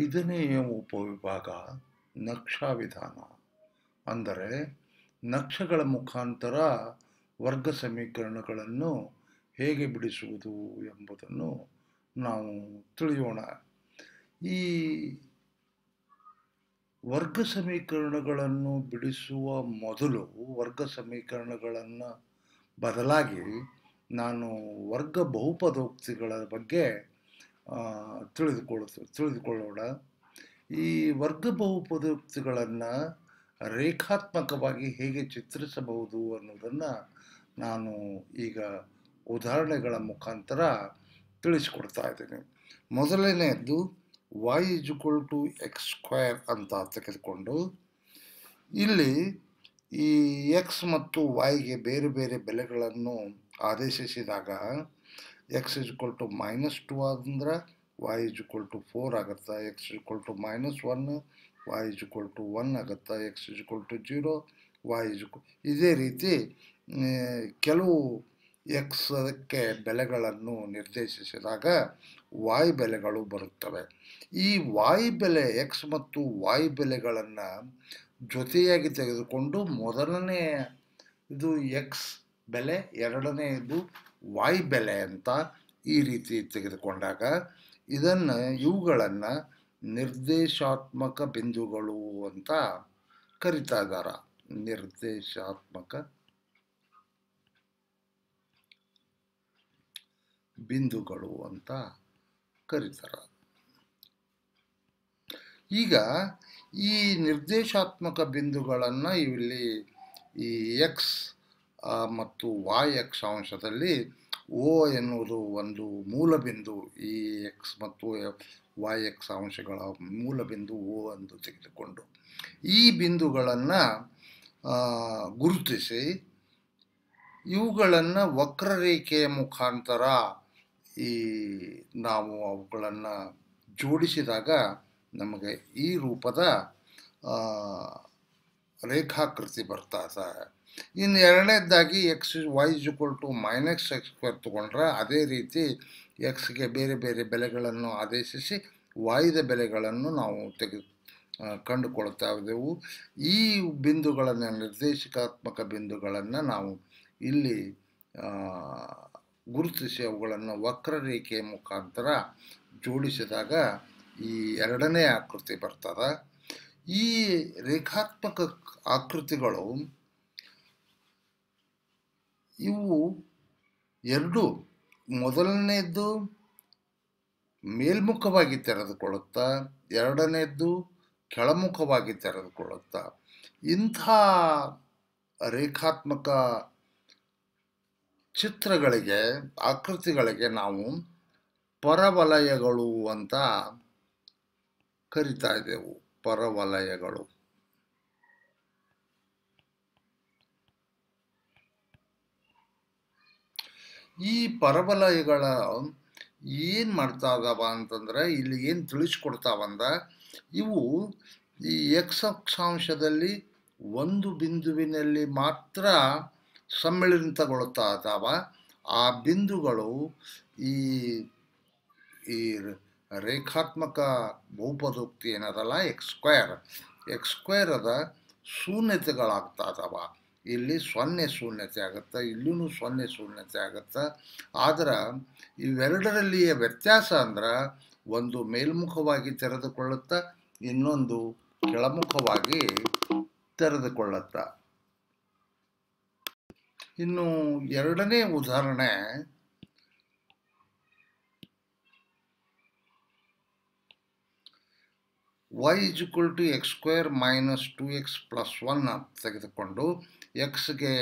ಐದನೇ ಉಪವಿಭಾಗ ನಕ್ಷಾ ವಿಧಾನ ಅಂದರೆ ನಕ್ಷೆಗಳ ಮುಖಾಂತರ ವರ್ಗ ಸಮೀಕರಣಗಳನ್ನು ಹೇಗೆ ಬಿಡಿಸುವುದು ಎಂಬುದನ್ನು ನಾವು ತಿಳಿಯೋಣ ಈ ವರ್ಗ ಸಮೀಕರಣಗಳನ್ನು ಬಿಡಿಸುವ ಮೊದಲು ವರ್ಗ ಸಮೀಕರಣಗಳನ್ನು ಬದಲಾಗಿ ನಾನು ವರ್ಗ ಬಹುಪದೋಕ್ತಿಗಳ ಬಗ್ಗೆ ತಿಳಿದುಕೊಳ್ಳುತ್ತೆ ತಿಳಿದುಕೊಳ್ಳೋಣ ಈ ವರ್ಗ ಬಹುಪದೋಕ್ತಿಗಳನ್ನು ರೇಖಾತ್ಮಕವಾಗಿ ಹೇಗೆ ಚಿತ್ರಿಸಬಹುದು ಅನ್ನೋದನ್ನು ನಾನು ಈಗ ಉದಾಹರಣೆಗಳ ಮುಖಾಂತರ ತಿಳಿಸಿಕೊಡ್ತಾ ಇದ್ದೀನಿ ಮೊದಲನೆಯದ್ದು y equal to X square ಅಂತ ತೆಗೆದುಕೊಂಡು ಇಲ್ಲಿ ಈ ಎಕ್ಸ್ ಮತ್ತು ವೈಗೆ ಬೇರೆ ಬೇರೆ ಬೆಲೆಗಳನ್ನು ಆದೇಶಿಸಿದಾಗ x equal to minus two ಅಂದ್ರೆ ವೈ ಇಜ್ವಲ್ ಟು ಫೋರ್ ಆಗುತ್ತೆ x equal to minus one y equal to one ಆಗುತ್ತೆ x equal to zero y equal ಇದೇ ರೀತಿ ಕೆಲವು ಎಕ್ಸ್ಕ್ಕೆ ಬೆಲೆಗಳನ್ನು ನಿರ್ದೇಶಿಸಿದಾಗ ವಾಯ್ ಬೆಲೆಗಳು ಬರುತ್ತವೆ ಈ ವಾಯ್ ಬೆಲೆ ಎಕ್ಸ್ ಮತ್ತು ವಾಯ್ ಬೆಲೆಗಳನ್ನು ಜೊತೆಯಾಗಿ ತೆಗೆದುಕೊಂಡು ಮೊದಲನೇ ಇದು ಎಕ್ಸ್ ಬೆಲೆ ಎರಡನೇ ಇದು ವಾಯು ಬೆಲೆ ಅಂತ ಈ ರೀತಿ ತೆಗೆದುಕೊಂಡಾಗ ಇದನ್ನು ಇವುಗಳನ್ನು ನಿರ್ದೇಶಾತ್ಮಕ ಬಿಂದುಗಳು ಅಂತ ಕರಿತಾ ಇದ್ದಾರೆ ನಿರ್ದೇಶಾತ್ಮಕ ಬಿಂದುಗಳು ಅಂತ ಕರೀತಾರ ಈಗ ಈ ನಿರ್ದೇಶಾತ್ಮಕ ಬಿಂದುಗಳನ್ನು ಇಲ್ಲಿ ಈ ಎಕ್ಸ್ ಮತ್ತು ವಾಯ್ ಅಂಶದಲ್ಲಿ ಓ ಎನ್ನುವುದು ಒಂದು ಮೂಲಬಿಂದು ಈ ಎಕ್ಸ್ ಮತ್ತು ವಾಯ್ ಅಂಶಗಳ ಮೂಲಬಿಂದು ಓ ಎಂದು ತೆಗೆದುಕೊಂಡು ಈ ಬಿಂದುಗಳನ್ನು ಗುರುತಿಸಿ ಇವುಗಳನ್ನು ವಕ್ರರೇಖೆಯ ಮುಖಾಂತರ ಈ ನಾವು ಅವುಗಳನ್ನು ಜೋಡಿಸಿದಾಗ ನಮಗೆ ಈ ರೂಪದ ರೇಖಾಕೃತಿ ಬರ್ತಾ ಇನ್ನು ಎರಡನೇದಾಗಿ x y equal to minus x square ತೊಗೊಂಡ್ರೆ ಅದೇ ರೀತಿ ಎಕ್ಸ್ಗೆ ಬೇರೆ ಬೇರೆ ಬೆಲೆಗಳನ್ನು ಆದೇಶಿಸಿ ವಾಯ್ದ ಬೆಲೆಗಳನ್ನು ನಾವು ತೆಗೆ ಕಂಡುಕೊಳ್ತಾ ಇದ್ದೆವು ಈ ಬಿಂದುಗಳನ್ನು ನಿರ್ದೇಶಕಾತ್ಮಕ ಬಿಂದುಗಳನ್ನು ನಾವು ಇಲ್ಲಿ ಗುರುತಿಸಿ ಅವುಗಳನ್ನು ವಕ್ರರೇಖೆಯ ಮುಖಾಂತರ ಜೋಡಿಸಿದಾಗ ಈ ಎರಡನೇ ಆಕೃತಿ ಬರ್ತದೆ ಈ ರೇಖಾತ್ಮಕ ಆಕೃತಿಗಳು ಇವು ಎರಡು ಮೊದಲನೆಯದ್ದು ಮೇಲ್ಮುಖವಾಗಿ ತೆರೆದುಕೊಳ್ಳುತ್ತಾ ಎರಡನೆಯದ್ದು ಕೆಳಮುಖವಾಗಿ ತೆರೆದುಕೊಳ್ಳುತ್ತಾ ಇಂಥ ರೇಖಾತ್ಮಕ ಚಿತ್ರಗಳಿಗೆ ಆಕೃತಿಗಳಿಗೆ ನಾವು ಪರವಲಯಗಳು ಅಂತ ಕರಿತಾ ಇದ್ದೆವು ಪರವಲಯಗಳು ಈ ಪರವಲಯಗಳ ಏನು ಮಾಡ್ತಾ ಇದಾವ ಅಂತಂದ್ರೆ ಇಲ್ಲಿ ಏನು ತಿಳಿಸ್ಕೊಡ್ತಾವಂದ ಇವು ಈ ಎಕ್ಸ್ ಅಕ್ಷಾಂಶದಲ್ಲಿ ಒಂದು ಬಿಂದುವಿನಲ್ಲಿ ಮಾತ್ರ ಸಮ್ಮಿಳಿತಗೊಳ್ತಾ ಇದ್ದಾವ ಆ ಬಿಂದುಗಳು ಈ ಈ ರೇಖಾತ್ಮಕ ಭೂಪದೋಕ್ತಿ ಏನದಲ್ಲ ಎಕ್ಸ್ ಸ್ಕ್ವೇರ್ ಎಕ್ಸ್ ಸ್ಕ್ವೇರದ ಶೂನ್ಯತೆಗಳಾಗ್ತಾ ಇದಾವ ಇಲ್ಲಿ ಸೊನ್ನೆ ಶೂನ್ಯತೆ ಆಗುತ್ತಾ ಇಲ್ಲೂ ಸೊನ್ನೆ ಶೂನ್ಯತೆ ಆಗುತ್ತಾ ಆದ್ರೆ ಇವೆರಡರಲ್ಲಿಯ ವ್ಯತ್ಯಾಸ ಅಂದ್ರೆ ಒಂದು ಮೇಲ್ಮುಖವಾಗಿ ತೆರೆದುಕೊಳ್ಳುತ್ತ ಇನ್ನೊಂದು ಕೆಳಮುಖವಾಗಿ ತೆರೆದುಕೊಳ್ಳುತ್ತ ಇನ್ನು ಎರಡನೇ ಉದಾಹರಣೆ y equal to X square minus two x plus one ತೆಗೆದುಕೊಂಡು ಎಕ್ಸ್ಗೆ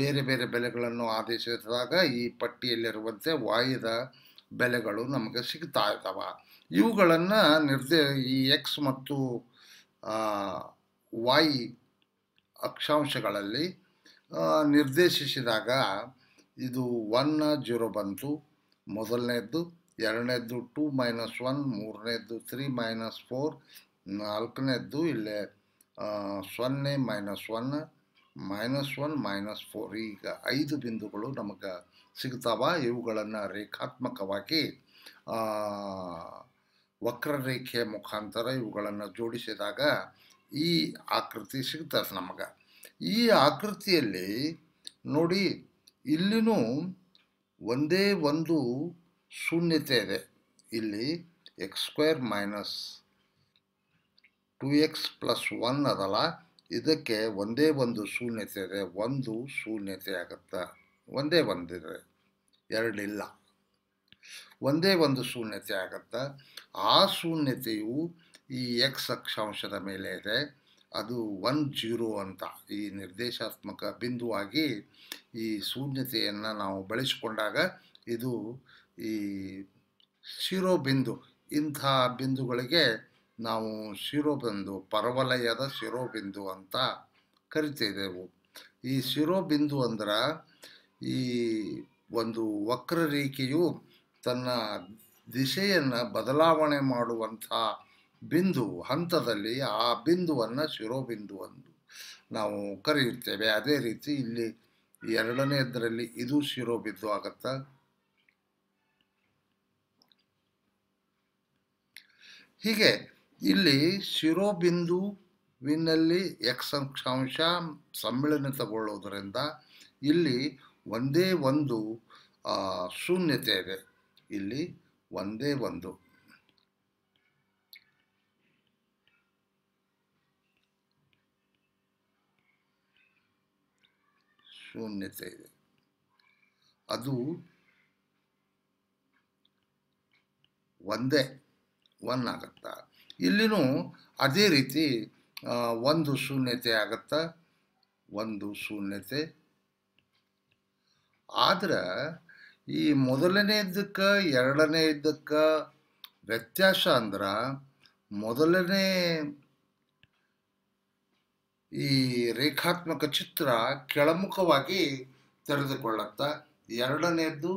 ಬೇರೆ ಬೇರೆ ಬೆಲೆಗಳನ್ನು ಆದೇಶಿಸಿದಾಗ ಈ ಪಟ್ಟಿಯಲ್ಲಿರುವಂತೆ ವಾಯುದ ಬೆಲೆಗಳು ನಮಗೆ ಸಿಗ್ತಾ ಇದ್ದಾವೆ ಇವುಗಳನ್ನು ನಿರ್ದೇ ಈ ಎಕ್ಸ್ ಮತ್ತು ವಾಯ್ ಅಕ್ಷಾಂಶಗಳಲ್ಲಿ ನಿರ್ದೇಶಿಸಿದಾಗ ಇದು ಒನ್ ಜೀರೋ ಬಂತು ಮೊದಲನೇದ್ದು ಎರಡನೇದ್ದು ಟೂ ಮೈನಸ್ ಒನ್ ಮೂರನೇದ್ದು ತ್ರೀ ಮೈನಸ್ ಫೋರ್ ನಾಲ್ಕನೇದ್ದು ಇಲ್ಲೇ ಸೊನ್ನೆ minus one minus one minus four ಈಗ ಐದು ಬಿಂದುಗಳು ನಮಗೆ ಸಿಗ್ತಾವೆ ಇವುಗಳನ್ನು ರೇಖಾತ್ಮಕವಾಗಿ ವಕ್ರರೇಖೆಯ ಮುಖಾಂತರ ಇವುಗಳನ್ನು ಜೋಡಿಸಿದಾಗ ಈ ಆಕೃತಿ ಸಿಗ್ತದೆ ನಮಗೆ ಈ ಆಕೃತಿಯಲ್ಲಿ ನೋಡಿ ಇಲ್ಲಿನೂ ಒಂದೇ ಒಂದು ಶೂನ್ಯತೆ ಇದೆ ಇಲ್ಲಿ x square minus two x plus one ಅದಲ್ಲ ಇದಕ್ಕೆ ಒಂದೇ ಒಂದು ಶೂನ್ಯತೆ ಇದೆ ಒಂದು ಶೂನ್ಯತೆ ಆಗುತ್ತಾ ಒಂದೇ ಒಂದಿದೆ ಎರಡಿಲ್ಲ ಒಂದೇ ಒಂದು ಶೂನ್ಯತೆ ಆಗುತ್ತಾ ಆ ಶೂನ್ಯತೆಯು ಈ ಎಕ್ಸ್ ಅಕ್ಷಾಂಶದ ಮೇಲೆ ಇದೆ ಅದು ಒನ್ ಜೀರೋ ಅಂತ ಈ ನಿರ್ದೇಶಾತ್ಮಕ ಬಿಂದುವಾಗಿ ಈ ಶೂನ್ಯತೆಯನ್ನು ನಾವು ಬಳಸಿಕೊಂಡಾಗ ಇದು ಈ ಶಿರೋ ಬಿಂದು ಇಂಥ ಬಿಂದುಗಳಿಗೆ ನಾವು ಶಿರೋಬಿಂದು ಪರವಲಯದ ಶಿರೋಬಿಂದು ಅಂತ ಕರಿತಿದ್ದೆವು ಈ ಶಿರೋಬಿಂದು ಅಂದ್ರೆ ಈ ಒಂದು ವಕ್ರರೇಖೆಯು ತನ್ನ ದಿಶೆಯನ್ನು ಬದಲಾವಣೆ ಮಾಡುವಂಥ ಬಿಂದು ಹಂತದಲ್ಲಿ ಆ ಬಿಂದುವನ್ನು ಶಿರೋಬಿಂದು ಎಂದು ನಾವು ಕರೆಯುತ್ತೇವೆ ಅದೇ ರೀತಿ ಇಲ್ಲಿ ಎರಡನೇದರಲ್ಲಿ ಇದು ಶಿರೋಬಿಂದು ಆಗುತ್ತೆ ಹೀಗೆ ಇಲ್ಲಿ ಶಿರೋಬಿಂದುವಿನಲ್ಲಿ ವಿನಲ್ಲಿ ಎಕ್ಸ್ ಅಂಶಾಂಶ ಇಲ್ಲಿ ಒಂದೇ ಒಂದು ಶೂನ್ಯತೆ ಇದೆ ಇಲ್ಲಿ ಒಂದೇ ಒಂದು ಶೂನ್ಯತೆ ಇದೆ ಅದು ಒಂದೇ ಒನ್ ಆಗುತ್ತಾ ಇಲ್ಲಿನೂ ಅದೇ ರೀತಿ ಒಂದು ಶೂನ್ಯತೆ ಆಗತ್ತೆ ಒಂದು ಶೂನ್ಯತೆ ಆದ್ರೆ ಈ ಮೊದಲನೇದಕ್ಕೆ ಎರಡನೇ ಇದ್ದಕ್ಕ ವ್ಯತ್ಯಾಸ ಅಂದ್ರೆ ಮೊದಲನೇ ಈ ರೇಖಾತ್ಮಕ ಚಿತ್ರ ಕೆಳಮುಖವಾಗಿ ತೆರೆದುಕೊಳ್ಳುತ್ತ ಎರಡನೆಯದ್ದು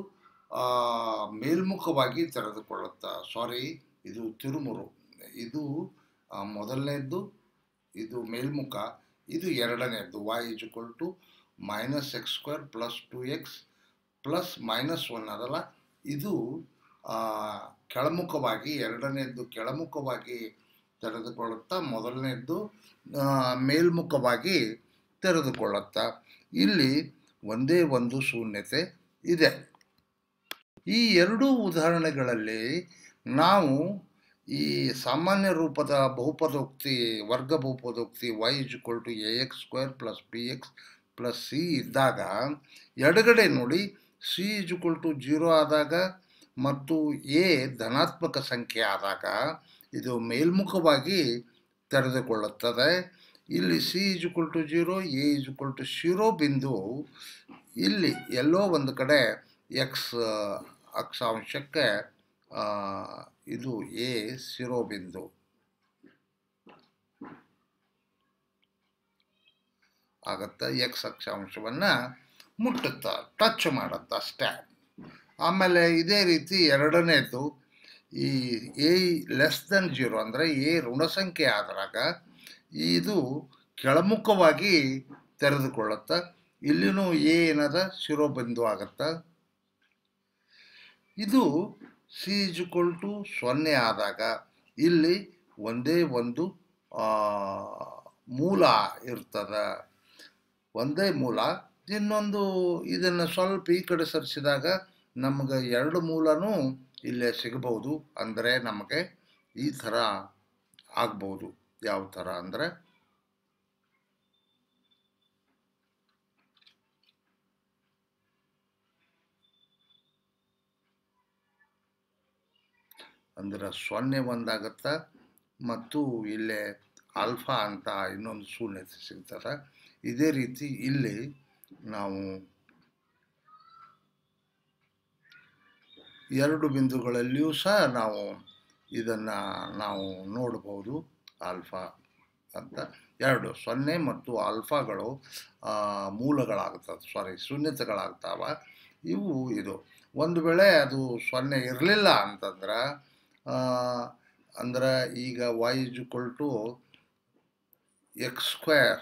ಮೇಲ್ಮುಖವಾಗಿ ತೆರೆದುಕೊಳ್ಳುತ್ತ ಸಾರಿ ಇದು ತಿರುಮುರು ಇದು ಮೊದಲನೇದ್ದು ಇದು ಮೇಲ್ಮುಖ ಇದು ಎರಡನೇದ್ದು y is equal to minus x square plus two x plus minus one ಅದಲ್ಲ ಇದು ಕೆಳಮುಖವಾಗಿ ಎರಡನೇದ್ದು ಕೆಳಮುಖವಾಗಿ ತೆರೆದುಕೊಳ್ಳುತ್ತಾ ಮೊದಲನೇದ್ದು ಮೇಲ್ಮುಖವಾಗಿ ತೆರೆದುಕೊಳ್ಳುತ್ತಾ ಇಲ್ಲಿ ಒಂದೇ ಒಂದು ಶೂನ್ಯತೆ ಇದೆ ಈ ಎರಡೂ ಉದಾಹರಣೆಗಳಲ್ಲಿ ನಾವು ಈ ಸಾಮಾನ್ಯ ರೂಪದ ಬಹುಪದೋಕ್ತಿ ವರ್ಗ ಬಹುಪದೋಕ್ತಿ Y is equal to A X square plus B X plus c ಇದ್ದಾಗ ಎಡಗಡೆ ನೋಡಿ c is equal to zero ಆದಾಗ ಮತ್ತು ಎ ಧನಾತ್ಮಕ ಸಂಖ್ಯೆ ಆದಾಗ ಇದು ಮೇಲ್ಮುಖವಾಗಿ ತೆರೆದುಕೊಳ್ಳುತ್ತದೆ ಇಲ್ಲಿ C is equal to zero A is equal to zero ಬಿಂದು ಇಲ್ಲಿ ಎಲ್ಲೋ ಒಂದು ಕಡೆ ಎಕ್ಸ್ ಅಕ್ಷಾಂಶಕ್ಕೆ ಇದು ಎ ಶಿರೋಬಿಂದು ಆಗತ್ತ ಎಕ್ಸ್ ಅಕ್ಷಾಂಶವನ್ನು ಮುಟ್ಟುತ್ತಾ ಟಚ್ ಮಾಡುತ್ತಾ ಅಷ್ಟೇ ಆಮೇಲೆ ಇದೇ ರೀತಿ ಎರಡನೇದು ಈ ಎ ಲೆಸ್ ದನ್ ಜೀರೋ ಅಂದರೆ ಎ ಋಣ ಸಂಖ್ಯೆ ಆದಾಗ ಇದು ಕೆಳಮುಖವಾಗಿ ತೆರೆದುಕೊಳ್ಳುತ್ತ ಇಲ್ಲಿನೂ ಎ ಏನದ ಶಿರೋಬಿಂದು ಆಗತ್ತ ಇದು ಸಿ ಈಜ್ ಟು ಸೊನ್ನೆ ಆದಾಗ ಇಲ್ಲಿ ಒಂದೇ ಒಂದು ಮೂಲ ಇರ್ತದೆ ಒಂದೇ ಮೂಲ ಇನ್ನೊಂದು ಇದನ್ನು ಸ್ವಲ್ಪ ಈ ಕಡೆ ಸರಿಸಿದಾಗ ನಮಗೆ ಎರಡು ಮೂಲನೂ ಇಲ್ಲೇ ಸಿಗಬಹುದು ಅಂದರೆ ನಮಗೆ ಈ ಥರ ಆಗ್ಬೋದು ಯಾವ ಥರ ಅಂದರೆ ಅಂದರೆ ಸೊನ್ನೆ ಒಂದಾಗತ್ತೆ ಮತ್ತು ಇಲ್ಲೇ ಆಲ್ಫಾ ಅಂತ ಇನ್ನೊಂದು ಶೂನ್ಯತೆ ಸಿಗ್ತಾರೆ ಇದೇ ರೀತಿ ಇಲ್ಲಿ ನಾವು ಎರಡು ಬಿಂದುಗಳಲ್ಲಿಯೂ ಸಹ ನಾವು ಇದನ್ನು ನಾವು ನೋಡ್ಬೋದು ಆಲ್ಫಾ ಅಂತ ಎರಡು ಸೊನ್ನೆ ಮತ್ತು ಆಲ್ಫಾಗಳು ಮೂಲಗಳಾಗ್ತವೆ ಸಾರಿ ಶೂನ್ಯತೆಗಳಾಗ್ತಾವ ಇವು ಇದು ಒಂದು ವೇಳೆ ಅದು ಸೊನ್ನೆ ಇರಲಿಲ್ಲ ಅಂತಂದ್ರೆ ಅಂದರೆ ಈಗ Y is equal to X square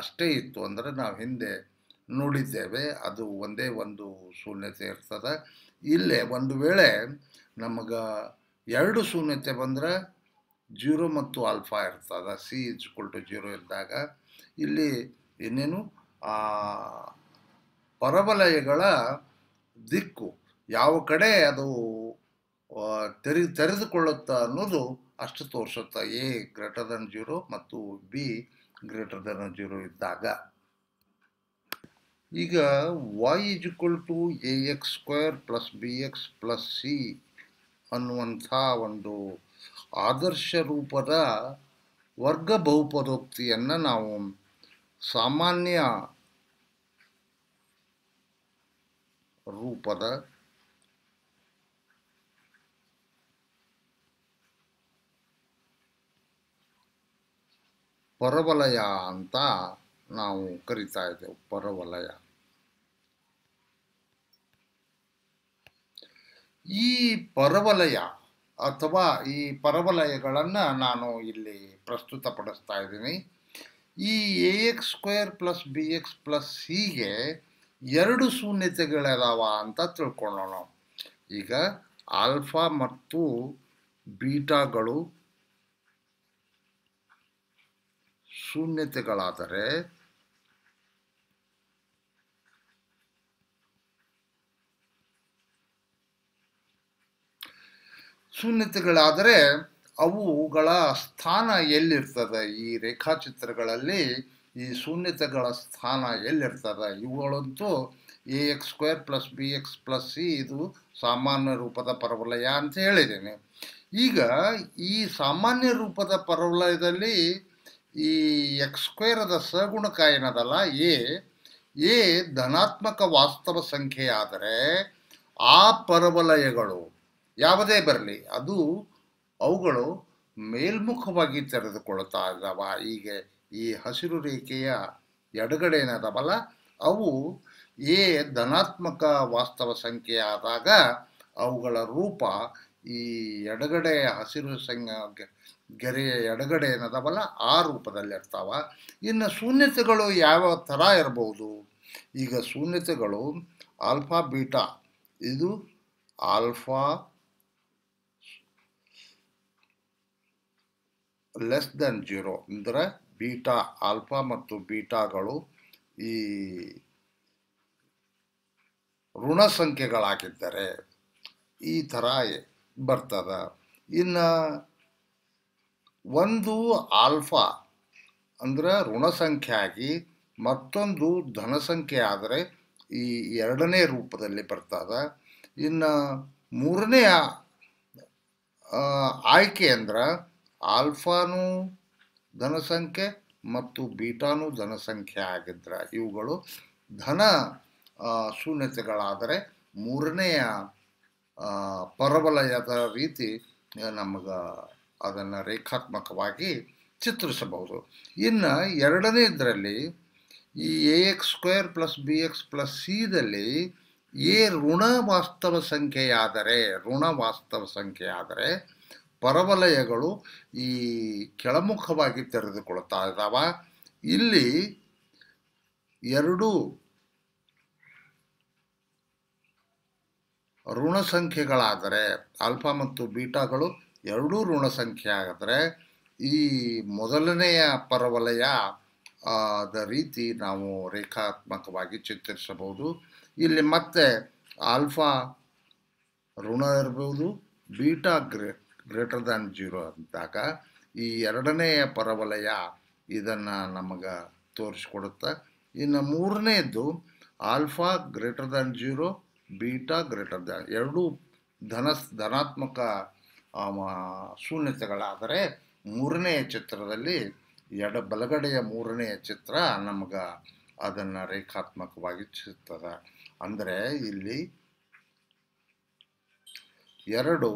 ಅಷ್ಟೇ ಇತ್ತು ಅಂದರೆ ನಾವು ಹಿಂದೆ ನೋಡಿದ್ದೇವೆ ಅದು ಒಂದೇ ಒಂದು ಶೂನ್ಯತೆ ಇರ್ತದೆ ಇಲ್ಲೇ ಒಂದು ವೇಳೆ ನಮಗೆ ಎರಡು ಶೂನ್ಯತೆ ಬಂದರೆ ಜೀರೋ ಮತ್ತು ಆಲ್ಫಾ ಇರ್ತದೆ ಸಿ ಈಕ್ವಲ್ ಟು ಜೀರೋ ಇದ್ದಾಗ ಇಲ್ಲಿ ಇನ್ನೇನು ಪರವಲಯಗಳ ದಿಕ್ಕು ಯಾವ ಕಡೆ ಅದು ತೆರೆ ತೆರೆದುಕೊಳ್ಳುತ್ತಾ ಅನ್ನೋದು ಅಷ್ಟು ತೋರಿಸುತ್ತಾ ಎ ಗ್ರೇಟರ್ ದನ್ ಜೀರೋ ಮತ್ತು ಬಿ ಗ್ರೇಟರ್ ದನ್ ಜೀರೋ ಇದ್ದಾಗ ಈಗ Y is equal to A X square plus B X plus C ಅನ್ನುವಂಥ ಒಂದು ಆದರ್ಶ ರೂಪದ ವರ್ಗ ಬಹುಪದೋಕ್ತಿಯನ್ನು ನಾವು ಸಾಮಾನ್ಯ ರೂಪದ ಪರವಲಯ ಅಂತ ನಾವು ಕರಿತಾ ಇದ್ದೇವೆ ಪರವಲಯ ಈ ಪರವಲಯ ಅಥವಾ ಈ ಪರವಲಯಗಳನ್ನು ನಾನು ಇಲ್ಲಿ ಪ್ರಸ್ತುತಪಡಿಸ್ತಾ ಇದ್ದೀನಿ ಈ A X square plus B X plus ಸಿಗೆ ಎರಡು ಶೂನ್ಯತೆಗಳಿದಾವ ಅಂತ ತಿಳ್ಕೊಳ್ಳೋಣ ಈಗ ಆಲ್ಫಾ ಮತ್ತು ಬೀಟಾಗಳು ಶೂನ್ಯತೆಗಳಾದರೆ ಶೂನ್ಯತೆಗಳಾದರೆ ಅವುಗಳ ಸ್ಥಾನ ಎಲ್ಲಿರ್ತದೆ ಈ ರೇಖಾಚಿತ್ರಗಳಲ್ಲಿ ಈ ಶೂನ್ಯತೆಗಳ ಸ್ಥಾನ ಎಲ್ಲಿರ್ತದೆ ಇವುಗಳಂತೂ A X square plus B X plus C ಇದು ಸಾಮಾನ್ಯ ರೂಪದ ಪರವಲಯ ಅಂತ ಹೇಳಿದ್ದೇನೆ ಈಗ ಈ ಸಾಮಾನ್ಯ ರೂಪದ ಪರವಲಯದಲ್ಲಿ ಈ ಎಕ್ಸ್ ಸ್ಕ್ವೇರದ ಸಗುಣಕ ಏನದಲ್ಲ ಎ ಎ ಧನಾತ್ಮಕ ವಾಸ್ತವ ಸಂಖ್ಯೆಯಾದರೆ ಆ ಪರವಲಯಗಳು ಯಾವುದೇ ಬರಲಿ ಅದು ಅವುಗಳು ಮೇಲ್ಮುಖವಾಗಿ ತೆರೆದುಕೊಳ್ತಾ ಇದ್ದಾವ ಹೀಗೆ ಈ ಹಸಿರು ರೇಖೆಯ ಏನದವಲ್ಲ ಅವು ಎ ಧನಾತ್ಮಕ ವಾಸ್ತವ ಸಂಖ್ಯೆ ಆದಾಗ ಅವುಗಳ ರೂಪ ಈ ಎಡಗಡೆ ಹಸಿರು ಸಂಖ್ಯೆ ಗೆರೆಯ ಎಡಗಡೆ ಏನದವಲ್ಲ ಆ ರೂಪದಲ್ಲಿರ್ತಾವ ಇನ್ನು ಶೂನ್ಯತೆಗಳು ಯಾವ ಥರ ಇರಬಹುದು ಈಗ ಶೂನ್ಯತೆಗಳು ಆಲ್ಫಾ ಬೀಟಾ ಇದು ಆಲ್ಫಾ ಲೆಸ್ ದೆನ್ ಜೀರೋ ಅಂದರೆ ಬೀಟಾ ಆಲ್ಫಾ ಮತ್ತು ಬೀಟಾಗಳು ಈ ಋಣ ಸಂಖ್ಯೆಗಳಾಗಿದ್ದರೆ ಈ ಥರ ಬರ್ತದೆ ಇನ್ನು ಒಂದು ಆಲ್ಫಾ ಅಂದರೆ ಋಣ ಸಂಖ್ಯೆ ಆಗಿ ಮತ್ತೊಂದು ಧನ ಸಂಖ್ಯೆ ಆದರೆ ಈ ಎರಡನೇ ರೂಪದಲ್ಲಿ ಬರ್ತದೆ ಇನ್ನು ಮೂರನೇ ಆಯ್ಕೆ ಅಂದ್ರೆ ಆಲ್ಫಾನು ಧನಸಂಖ್ಯೆ ಮತ್ತು ಬೀಟಾನು ಸಂಖ್ಯೆ ಆಗಿದ್ರೆ ಇವುಗಳು ಧನ ಶೂನ್ಯತೆಗಳಾದರೆ ಮೂರನೆಯ ಪರವಲಯದ ರೀತಿ ನಮಗೆ ಅದನ್ನು ರೇಖಾತ್ಮಕವಾಗಿ ಚಿತ್ರಿಸಬಹುದು ಇನ್ನು ಎರಡನೇ ಇದರಲ್ಲಿ ಈ A X square plus B X plus ಸಿದಲ್ಲಿ ಎ ಋಣ ವಾಸ್ತವ ಸಂಖ್ಯೆಯಾದರೆ ಋಣ ವಾಸ್ತವ ಸಂಖ್ಯೆಯಾದರೆ ಪರವಲಯಗಳು ಈ ಕೆಳಮುಖವಾಗಿ ತೆರೆದುಕೊಳ್ತಾ ಇದ್ದಾವೆ ಇಲ್ಲಿ ಎರಡು ಋಣ ಸಂಖ್ಯೆಗಳಾದರೆ ಆಲ್ಫಾ ಮತ್ತು ಬೀಟಾಗಳು ಎರಡೂ ಋಣ ಸಂಖ್ಯೆ ಆಗಿದ್ರೆ ಈ ಮೊದಲನೆಯ ಪರವಲಯ ಆದ ರೀತಿ ನಾವು ರೇಖಾತ್ಮಕವಾಗಿ ಚಿತ್ರಿಸಬಹುದು ಇಲ್ಲಿ ಮತ್ತೆ ಆಲ್ಫಾ ಋಣ ಇರ್ಬೋದು ಬೀಟಾ ಗ್ರೇ ಗ್ರೇಟರ್ ದ್ಯಾನ್ ಜೀರೋ ಅಂದಾಗ ಈ ಎರಡನೆಯ ಪರವಲಯ ಇದನ್ನು ನಮಗೆ ತೋರಿಸ್ಕೊಡುತ್ತೆ ಇನ್ನು ಮೂರನೇದ್ದು alpha greater than zero beta greater than ಎರಡೂ ಧನ ಧನಾತ್ಮಕ ಶೂನ್ಯತೆಗಳಾದರೆ ಮೂರನೆಯ ಚಿತ್ರದಲ್ಲಿ ಎಡ ಬಲಗಡೆಯ ಮೂರನೆಯ ಚಿತ್ರ ನಮ್ಗೆ ಅದನ್ನು ರೇಖಾತ್ಮಕವಾಗಿ ಚಿತ್ತದ ಅಂದರೆ ಇಲ್ಲಿ ಎರಡು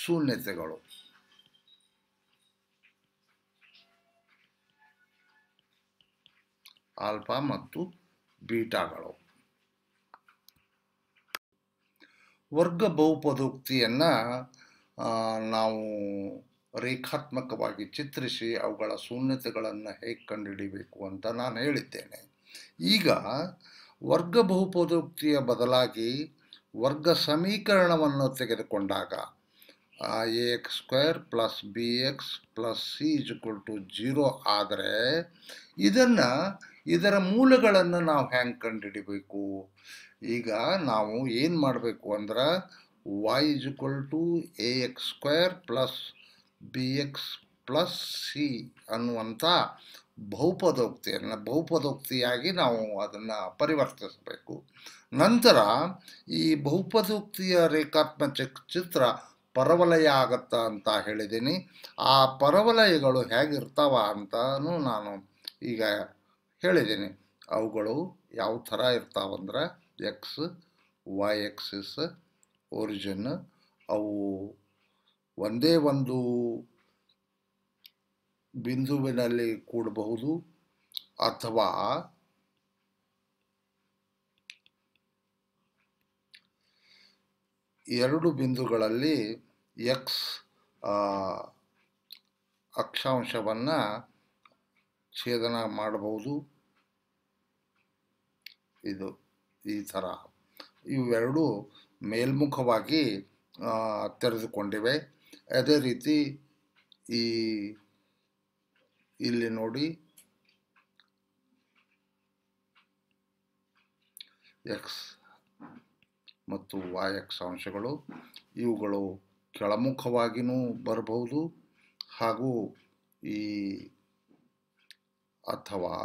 ಶೂನ್ಯತೆಗಳು ಆಲ್ಪಾ ಮತ್ತು ಬೀಟಾಗಳು ವರ್ಗ ಬಹುಪದೋಕ್ತಿಯನ್ನು ನಾವು ರೇಖಾತ್ಮಕವಾಗಿ ಚಿತ್ರಿಸಿ ಅವುಗಳ ಶೂನ್ಯತೆಗಳನ್ನು ಹೇಗೆ ಕಂಡುಹಿಡಿಬೇಕು ಅಂತ ನಾನು ಹೇಳಿದ್ದೇನೆ ಈಗ ವರ್ಗ ಬಹುಪದೋಕ್ತಿಯ ಬದಲಾಗಿ ವರ್ಗ ಸಮೀಕರಣವನ್ನು ತೆಗೆದುಕೊಂಡಾಗ A X square plus B X plus C equal to zero ಆದರೆ ಇದನ್ನು ಇದರ ಮೂಲಗಳನ್ನು ನಾವು ಹ್ಯಾಂಗೆ ಕಂಡುಹಿಡಿಬೇಕು ಈಗ ನಾವು ಏನು ಮಾಡಬೇಕು ಅಂದ್ರೆ Y is equal to A X square plus B X plus C ಅನ್ನುವಂಥ ಬಹುಪದೋಕ್ತಿಯನ್ನು ಬಹುಪದೋಕ್ತಿಯಾಗಿ ನಾವು ಅದನ್ನು ಪರಿವರ್ತಿಸಬೇಕು ನಂತರ ಈ ಬಹುಪದೋಕ್ತಿಯ ರೇಖಾತ್ಮಕ ಚಿತ್ರ ಪರವಲಯ ಆಗತ್ತಾ ಅಂತ ಹೇಳಿದ್ದೀನಿ ಆ ಪರವಲಯಗಳು ಹೇಗಿರ್ತಾವ ಅಂತಲೂ ನಾನು ಈಗ ಹೇಳಿದ್ದೀನಿ ಅವುಗಳು ಯಾವ ಥರ ಇರ್ತಾವಂದ್ರೆ ಎಕ್ಸ್ ವೈ ಎಕ್ಸಿಸ್ ಒರಿಜಿನ್ ಅವು ಒಂದೇ ಒಂದು ಬಿಂದುವಿನಲ್ಲಿ ಕೂಡಬಹುದು ಅಥವಾ ಎರಡು ಬಿಂದುಗಳಲ್ಲಿ ಎಕ್ಸ್ ಅಕ್ಷಾಂಶವನ್ನು ಛೇದನ ಮಾಡಬಹುದು ಇದು ಈ ಥರ ಇವೆರಡೂ ಮೇಲ್ಮುಖವಾಗಿ ತೆರೆದುಕೊಂಡಿವೆ ಅದೇ ರೀತಿ ಈ ಇಲ್ಲಿ ನೋಡಿ ಎಕ್ಸ್ ಮತ್ತು ವಾಯ್ ಎಕ್ಸ್ ಅಂಶಗಳು ಇವುಗಳು ಕೆಳಮುಖವಾಗಿಯೂ ಬರಬಹುದು ಹಾಗೂ ಈ ಅಥವಾ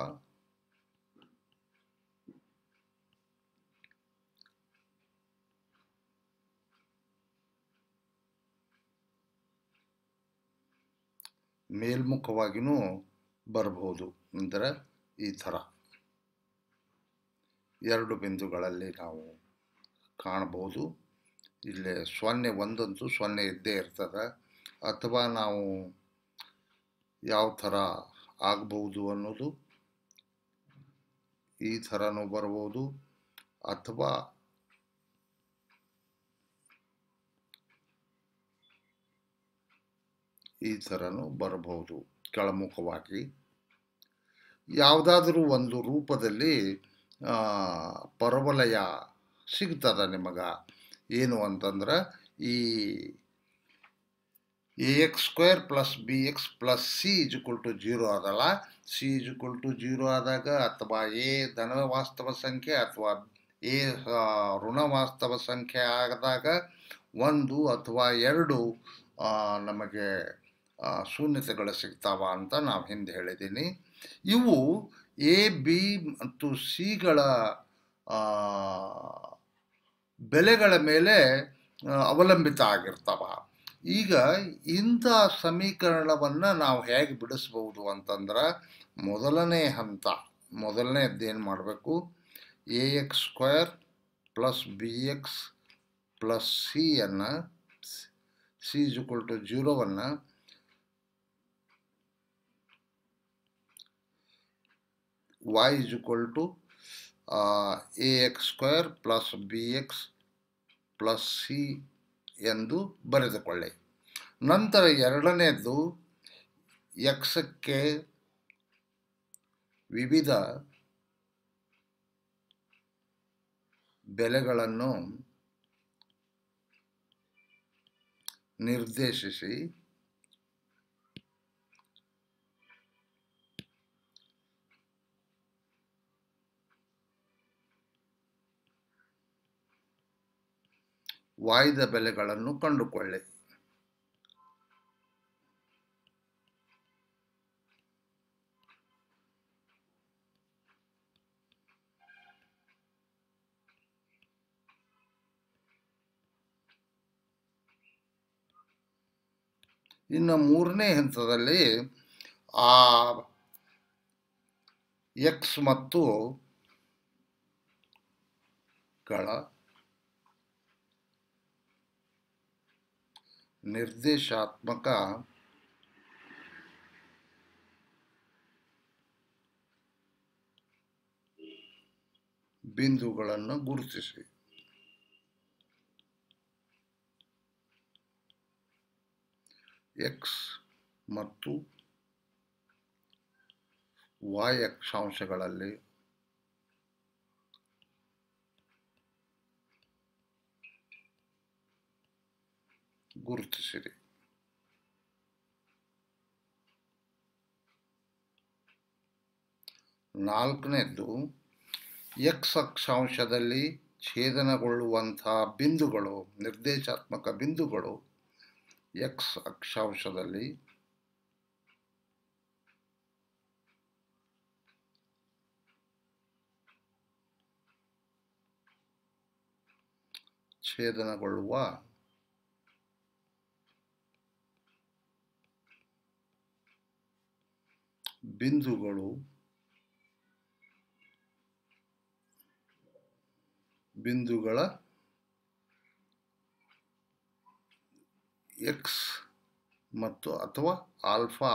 ಮೇಲ್ಮುಖವಾಗಿಯೂ ಬರಬಹುದು ಅಂದರೆ ಈ ಥರ ಎರಡು ಬಿಂದುಗಳಲ್ಲಿ ನಾವು ಕಾಣಬಹುದು ಇಲ್ಲೇ ಸೊನ್ನೆ ಒಂದಂತೂ ಸೊನ್ನೆ ಇದ್ದೇ ಇರ್ತದೆ ಅಥವಾ ನಾವು ಯಾವ ಥರ ಆಗಬಹುದು ಅನ್ನೋದು ಈ ಥರನೂ ಬರ್ಬೋದು ಅಥವಾ ಈ ಥರನೂ ಬರಬಹುದು ಕೆಳಮುಖವಾಗಿ ಯಾವುದಾದ್ರೂ ಒಂದು ರೂಪದಲ್ಲಿ ಪರವಲಯ ಸಿಗ್ತದ ನಿಮಗೆ ಏನು ಅಂತಂದ್ರೆ ಈ A X square plus B X plus C is equal to zero ಅದಲ್ಲ C is equal to zero ಆದಾಗ ಅಥವಾ ಎ ಧನ ವಾಸ್ತವ ಸಂಖ್ಯೆ ಅಥವಾ ಎ ಋಣ ವಾಸ್ತವ ಸಂಖ್ಯೆ ಆದಾಗ ಒಂದು ಅಥವಾ ಎರಡು ನಮಗೆ ಶೂನ್ಯತೆಗಳು ಸಿಗ್ತಾವ ಅಂತ ನಾವು ಹಿಂದೆ ಹೇಳಿದ್ದೀನಿ ಇವು ಎ ಬಿ ಮತ್ತು ಸಿಗಳ ಬೆಲೆಗಳ ಮೇಲೆ ಅವಲಂಬಿತ ಆಗಿರ್ತಾವ ಈಗ ಇಂಥ ಸಮೀಕರಣವನ್ನು ನಾವು ಹೇಗೆ ಬಿಡಿಸ್ಬೋದು ಅಂತಂದ್ರೆ ಮೊದಲನೇ ಹಂತ ಮೊದಲನೇದ್ದು ಏನು ಮಾಡಬೇಕು A X square plus B X plus ಸಿಯನ್ನು ಸಿ ಇಸ್ ಈಕ್ವಲ್ ಟು ಜೀರೋವನ್ನು Y is equal to A X square plus B X plus C ಎಂದು ಬರೆದುಕೊಳ್ಳಿ ನಂತರ ಎರಡನೇದು ಯಕ್ಷಕ್ಕೆ ವಿವಿಧ ಬೆಲೆಗಳನ್ನು ನಿರ್ದೇಶಿಸಿ ವಾಯ್ದ ಬೆಲೆಗಳನ್ನು ಕಂಡುಕೊಳ್ಳಿ ಇನ್ನು ಮೂರನೇ ಹಂತದಲ್ಲಿ ಆ ಎಕ್ಸ್ ಮತ್ತು ಗಳ ನಿರ್ದೇಶಾತ್ಮಕ ಬಿಂದುಗಳನ್ನು ಗುರುತಿಸಿ ಎಕ್ಸ್ ಮತ್ತು ವಾಯ್ ಅಕ್ಷಾಂಶಗಳಲ್ಲಿ ಗುರುತಿಸಿದೆ ನಾಲ್ಕನೇದ್ದು ಎಕ್ಸ್ ಅಕ್ಷಾಂಶದಲ್ಲಿ ಛೇದನಗೊಳ್ಳುವಂಥ ಬಿಂದುಗಳು ನಿರ್ದೇಶಾತ್ಮಕ ಬಿಂದುಗಳು ಎಕ್ಸ್ ಅಕ್ಷಾಂಶದಲ್ಲಿ ಛೇದನಗೊಳ್ಳುವ ಬಿಂದುಗಳು ಬಿಂದುಗಳ ಎಕ್ಸ್ ಮತ್ತು ಅಥವಾ ಆಲ್ಫಾ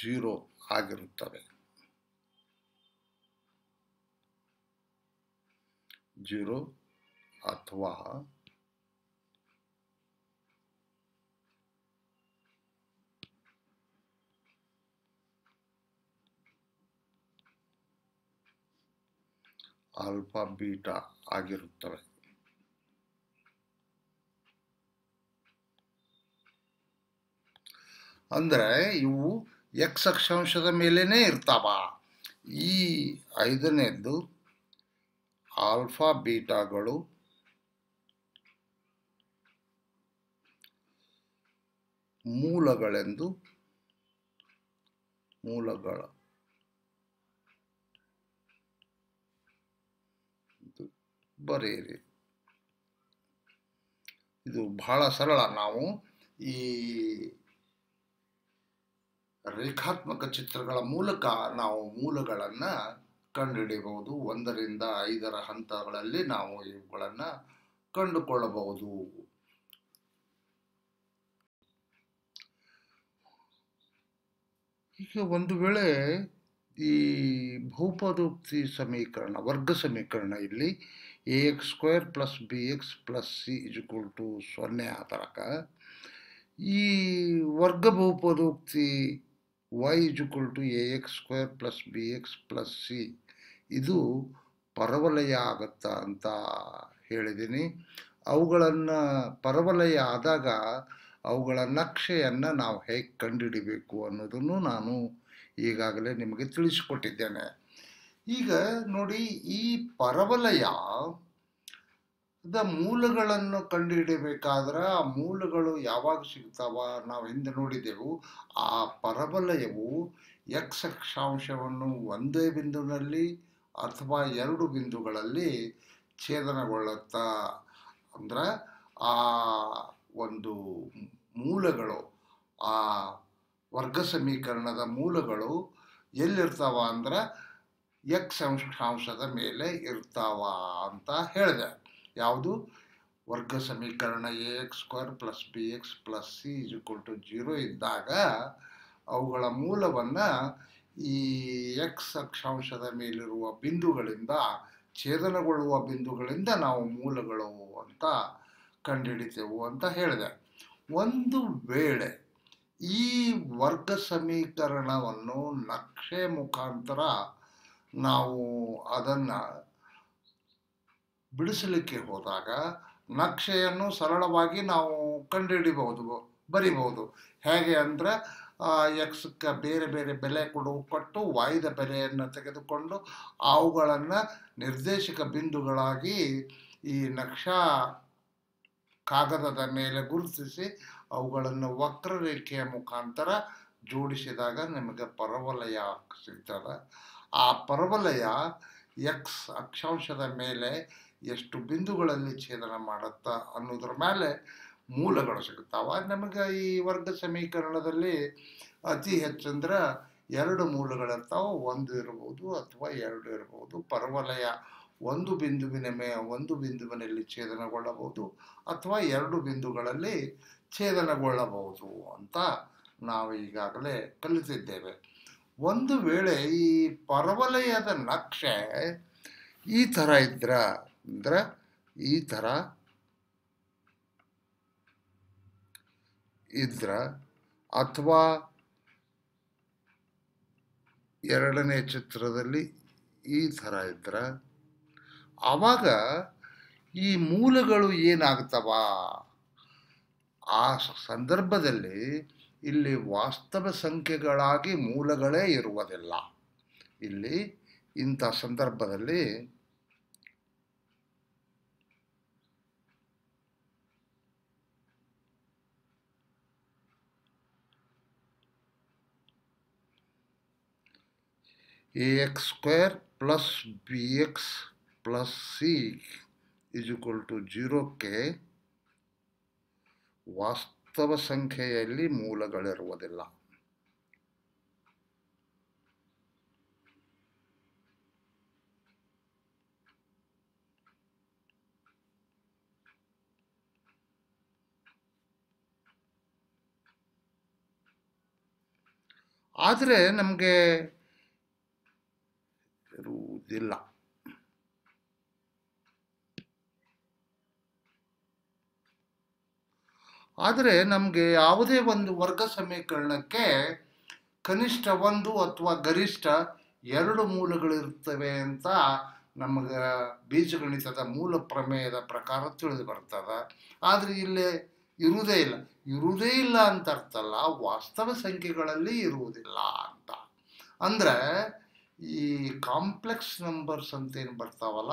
ಜೀರೋ ಆಗಿರುತ್ತವೆ ಜೀರೋ ಅಥವಾ ಆಲ್ಫಾ ಬೀಟಾ ಆಗಿರುತ್ತವೆ ಅಂದರೆ ಇವು ಎಕ್ಸ್ ಅಕ್ಷಾಂಶದ ಮೇಲೇ ಇರ್ತಾವ ಈ ಐದನೇದ್ದು ಆಲ್ಫಾ ಬೀಟಾಗಳು ಮೂಲಗಳೆಂದು ಮೂಲಗಳ ಬರೆಯಿರಿ ಇದು ಬಹಳ ಸರಳ ನಾವು ಈ ರೇಖಾತ್ಮಕ ಚಿತ್ರಗಳ ಮೂಲಕ ನಾವು ಮೂಲಗಳನ್ನು ಕಂಡುಹಿಡಿಯಬಹುದು ಒಂದರಿಂದ ಐದರ ಹಂತಗಳಲ್ಲಿ ನಾವು ಇವುಗಳನ್ನು ಕಂಡುಕೊಳ್ಳಬಹುದು ಈಗ ಒಂದು ವೇಳೆ ಈ ಭೂಪದೋಕ್ತಿ ಸಮೀಕರಣ ವರ್ಗ ಸಮೀಕರಣ ಇಲ್ಲಿ A X square plus B X plus C is equal to ಸೊನ್ನೆ ಆ ತರಕ ಈ ವರ್ಗ ಬಹುಪದೋಕ್ತಿ Y is equal to A X square plus B X plus C ಇದು ಪರವಲಯ ಆಗುತ್ತಾ ಅಂತ ಹೇಳಿದ್ದೀನಿ ಅವುಗಳನ್ನು ಪರವಲಯ ಆದಾಗ ಅವುಗಳ ನಕ್ಷೆಯನ್ನು ನಾವು ಹೇಗೆ ಕಂಡುಹಿಡಿಬೇಕು ಅನ್ನೋದನ್ನು ನಾನು ಈಗಾಗಲೇ ನಿಮಗೆ ತಿಳಿಸಿಕೊಟ್ಟಿದ್ದೇನೆ ಈಗ ನೋಡಿ ಈ ಪರವಲಯ ದ ಮೂಲಗಳನ್ನು ಕಂಡುಹಿಡಬೇಕಾದ್ರೆ ಆ ಮೂಲಗಳು ಯಾವಾಗ ಸಿಗ್ತಾವ ನಾವು ಹಿಂದೆ ನೋಡಿದೆವು ಆ ಪರವಲಯವು ಎಕ್ಸ್ ಅಕ್ಷಾಂಶವನ್ನು ಒಂದೇ ಬಿಂದುವಿನಲ್ಲಿ ಅಥವಾ ಎರಡು ಬಿಂದುಗಳಲ್ಲಿ ಛೇದನಗೊಳ್ಳುತ್ತ ಅಂದ್ರೆ ಆ ಒಂದು ಮೂಲಗಳು ಆ ವರ್ಗ ಸಮೀಕರಣದ ಮೂಲಗಳು ಎಲ್ಲಿರ್ತಾವ ಅಂದ್ರೆ ಎಕ್ಸ್ ಅಂಶಾಂಶದ ಮೇಲೆ ಇರ್ತಾವ ಅಂತ ಹೇಳಿದೆ ಯಾವುದು ವರ್ಗ ಸಮೀಕರಣ A X square plus B X plus C is equal to zero ಇದ್ದಾಗ ಅವುಗಳ ಮೂಲವನ್ನು ಈ ಎಕ್ಸ್ ಅಕ್ಷಾಂಶದ ಮೇಲಿರುವ ಬಿಂದುಗಳಿಂದ ಛೇದನಗೊಳ್ಳುವ ಬಿಂದುಗಳಿಂದ ನಾವು ಮೂಲಗಳು ಅಂತ ಕಂಡುಹಿಡಿತೇವು ಅಂತ ಹೇಳಿದೆ ಒಂದು ವೇಳೆ ಈ ವರ್ಗ ಸಮೀಕರಣವನ್ನು ನಕ್ಷೆ ಮುಖಾಂತರ ನಾವು ಅದನ್ನು ಬಿಡಿಸಲಿಕ್ಕೆ ಹೋದಾಗ ನಕ್ಷೆಯನ್ನು ಸರಳವಾಗಿ ನಾವು ಕಂಡುಹಿಡಿಬಹುದು ಬರಿಬಹುದು ಹೇಗೆ ಅಂದರೆ ಎಕ್ಸಕ್ಕೆ ಬೇರೆ ಬೇರೆ ಬೆಲೆ ಕೊಡು ಕೊಟ್ಟು ವಾಯ್ದ ಬೆಲೆಯನ್ನು ತೆಗೆದುಕೊಂಡು ಅವುಗಳನ್ನು ನಿರ್ದೇಶಕ ಬಿಂದುಗಳಾಗಿ ಈ ನಕ್ಷಾ ಕಾಗದದ ಮೇಲೆ ಗುರುತಿಸಿ ಅವುಗಳನ್ನು ವಕ್ರರೇಖೆಯ ಮುಖಾಂತರ ಜೋಡಿಸಿದಾಗ ನಿಮಗೆ ಪರವಲಯ ಸಿಗ್ತದೆ ಆ ಪರವಲಯ ಎಕ್ಸ್ ಅಕ್ಷಾಂಶದ ಮೇಲೆ ಎಷ್ಟು ಬಿಂದುಗಳಲ್ಲಿ ಛೇದನ ಮಾಡುತ್ತಾ ಅನ್ನೋದ್ರ ಮೇಲೆ ಮೂಲಗಳು ಸಿಗುತ್ತಾವ ನಮಗೆ ಈ ವರ್ಗ ಸಮೀಕರಣದಲ್ಲಿ ಅತಿ ಹೆಚ್ಚಂದ್ರೆ ಎರಡು ಮೂಲಗಳಿರ್ತಾವೆ ಒಂದು ಇರ್ಬೋದು ಅಥವಾ ಎರಡು ಇರ್ಬೋದು ಪರವಲಯ ಒಂದು ಬಿಂದುವಿನ ಮೇ ಒಂದು ಬಿಂದುವಿನಲ್ಲಿ ಛೇದನಗೊಳ್ಳಬಹುದು ಅಥವಾ ಎರಡು ಬಿಂದುಗಳಲ್ಲಿ ಛೇದನಗೊಳ್ಳಬಹುದು ಅಂತ ನಾವು ಈಗಾಗಲೇ ಕಲಿತಿದ್ದೇವೆ ಒಂದು ವೇಳೆ ಈ ಪರವಲಯದ ನಕ್ಷೆ ಈ ಥರ ಇದ್ರ ಅಂದ್ರೆ ಈ ಥರ ಇದ್ರ ಅಥವಾ ಎರಡನೇ ಚಿತ್ರದಲ್ಲಿ ಈ ಥರ ಇದ್ರ ಆವಾಗ ಈ ಮೂಲಗಳು ಏನಾಗ್ತವ ಆ ಸಂದರ್ಭದಲ್ಲಿ ಇಲ್ಲಿ ವಾಸ್ತವ ಸಂಖ್ಯೆಗಳಾಗಿ ಮೂಲಗಳೇ ಇರುವುದಿಲ್ಲ ಇಲ್ಲಿ ಇಂಥ ಸಂದರ್ಭದಲ್ಲಿ A X square plus B X plus C is to ಜೀರೋಕ್ಕೆ ವಾಸ್ತ ವಾಸ್ತವ ಸಂಖ್ಯೆಯಲ್ಲಿ ಮೂಲಗಳಿರುವುದಿಲ್ಲ ಆದರೆ ನಮಗೆ ಇರುವುದಿಲ್ಲ ಆದರೆ ನಮಗೆ ಯಾವುದೇ ಒಂದು ವರ್ಗ ಸಮೀಕರಣಕ್ಕೆ ಕನಿಷ್ಠ ಒಂದು ಅಥವಾ ಗರಿಷ್ಠ ಎರಡು ಮೂಲಗಳಿರ್ತವೆ ಅಂತ ನಮಗೆ ಬೀಜಗಣಿತದ ಮೂಲ ಪ್ರಮೇಯದ ಪ್ರಕಾರ ತಿಳಿದು ಬರ್ತದೆ ಆದರೆ ಇಲ್ಲಿ ಇರುವುದೇ ಇಲ್ಲ ಇರುವುದೇ ಇಲ್ಲ ಅಂತ ಅರ್ಥ ಅಲ್ಲ ವಾಸ್ತವ ಸಂಖ್ಯೆಗಳಲ್ಲಿ ಇರುವುದಿಲ್ಲ ಅಂತ ಅಂದರೆ ಈ ಕಾಂಪ್ಲೆಕ್ಸ್ ನಂಬರ್ಸ್ ಅಂತ ಏನು ಬರ್ತಾವಲ್ಲ